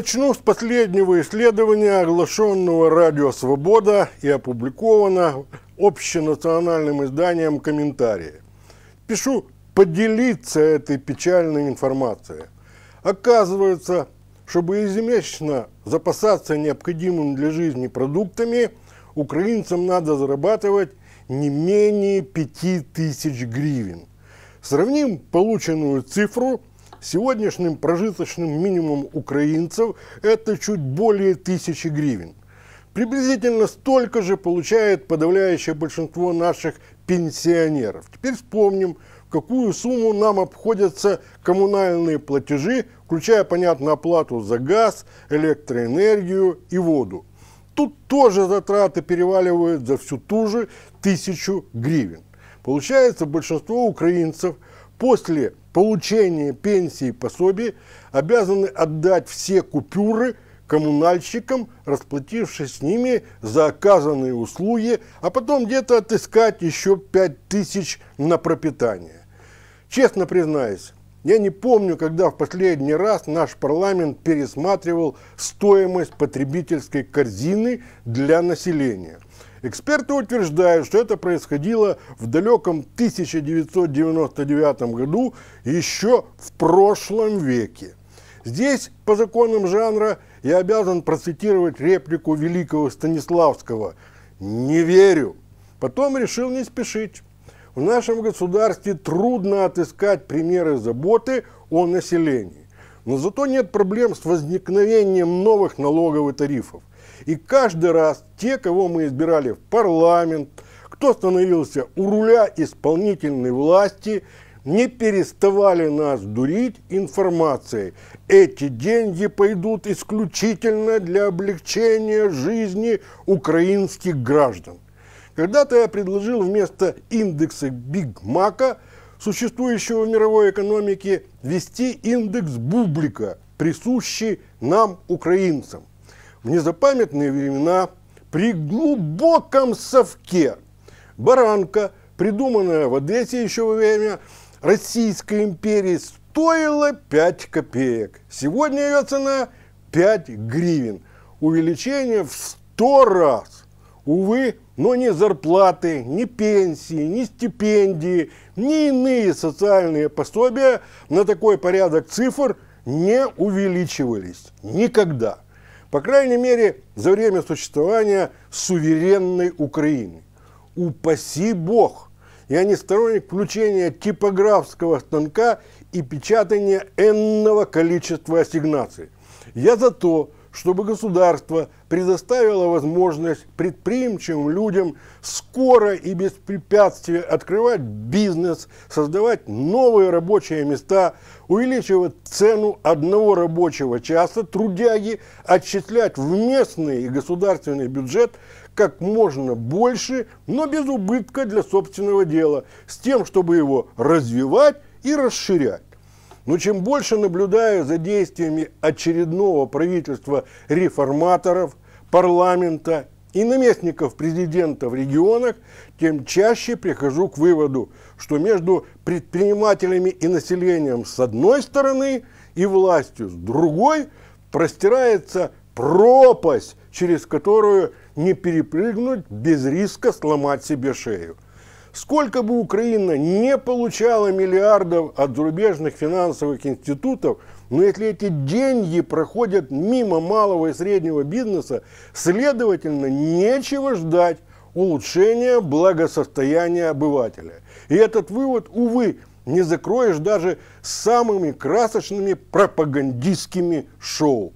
Начну с последнего исследования, оглашенного «Радио Свобода» и опубликованного общенациональным изданием «Комментарии». Пишу поделиться этой печальной информацией. Оказывается, чтобы ежемесячно запасаться необходимыми для жизни продуктами, украинцам надо зарабатывать не менее 5000 гривен. Сравним полученную цифру – Сегодняшним прожиточным минимумом украинцев это чуть более тысячи гривен. Приблизительно столько же получает подавляющее большинство наших пенсионеров. Теперь вспомним, какую сумму нам обходятся коммунальные платежи, включая, понятно, оплату за газ, электроэнергию и воду. Тут тоже затраты переваливают за всю ту же тысячу гривен. Получается, большинство украинцев после получения пенсии и пособий обязаны отдать все купюры коммунальщикам, расплатившись с ними за оказанные услуги, а потом где-то отыскать еще 5 тысяч на пропитание. Честно признаюсь, я не помню, когда в последний раз наш парламент пересматривал стоимость потребительской корзины для населения – Эксперты утверждают, что это происходило в далеком 1999 году, еще в прошлом веке. Здесь, по законам жанра, я обязан процитировать реплику великого Станиславского «Не верю». Потом решил не спешить. В нашем государстве трудно отыскать примеры заботы о населении. Но зато нет проблем с возникновением новых налогов и тарифов. И каждый раз те, кого мы избирали в парламент, кто становился у руля исполнительной власти, не переставали нас дурить информацией. Эти деньги пойдут исключительно для облегчения жизни украинских граждан. Когда-то я предложил вместо индекса Биг Мака, существующего в мировой экономике, ввести индекс Бублика, присущий нам, украинцам в незапамятные времена при глубоком совке баранка, придуманная в Одессе еще во время Российской империи, стоила 5 копеек. Сегодня ее цена 5 гривен. Увеличение в 100 раз. Увы, но ни зарплаты, ни пенсии, ни стипендии, ни иные социальные пособия на такой порядок цифр не увеличивались. Никогда. По крайней мере, за время существования суверенной Украины. Упаси Бог! Я не сторонник включения типографского станка и печатания энного количества ассигнаций. Я за то, чтобы государство предоставило возможность предприимчивым людям скоро и без препятствий открывать бизнес, создавать новые рабочие места, увеличивать цену одного рабочего часа трудяги, отчислять в местный и государственный бюджет как можно больше, но без убытка для собственного дела, с тем, чтобы его развивать и расширять. Но чем больше наблюдаю за действиями очередного правительства реформаторов, парламента и наместников президента в регионах, тем чаще прихожу к выводу, что между предпринимателями и населением с одной стороны и властью с другой простирается пропасть, через которую не перепрыгнуть без риска сломать себе шею – Сколько бы Украина не получала миллиардов от зарубежных финансовых институтов, но если эти деньги проходят мимо малого и среднего бизнеса, следовательно, нечего ждать улучшения благосостояния обывателя. И этот вывод, увы, не закроешь даже самыми красочными пропагандистскими шоу.